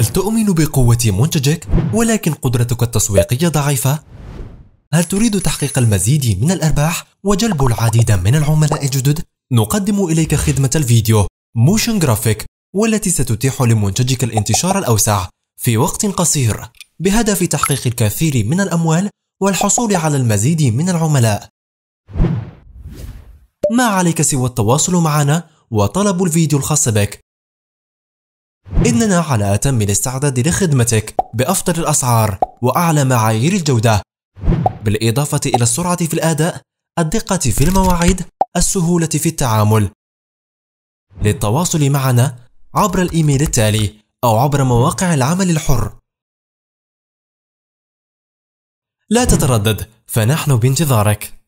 هل تؤمن بقوة منتجك ولكن قدرتك التسويقية ضعيفة؟ هل تريد تحقيق المزيد من الأرباح وجلب العديد من العملاء الجدد؟ نقدم إليك خدمة الفيديو موشن جرافيك والتي ستتيح لمنتجك الانتشار الأوسع في وقت قصير بهدف تحقيق الكثير من الأموال والحصول على المزيد من العملاء. ما عليك سوى التواصل معنا وطلب الفيديو الخاص بك إننا على أتم الاستعداد لخدمتك بأفضل الأسعار وأعلى معايير الجودة بالإضافة إلى السرعة في الأداء الدقة في المواعيد السهولة في التعامل للتواصل معنا عبر الإيميل التالي أو عبر مواقع العمل الحر لا تتردد فنحن بانتظارك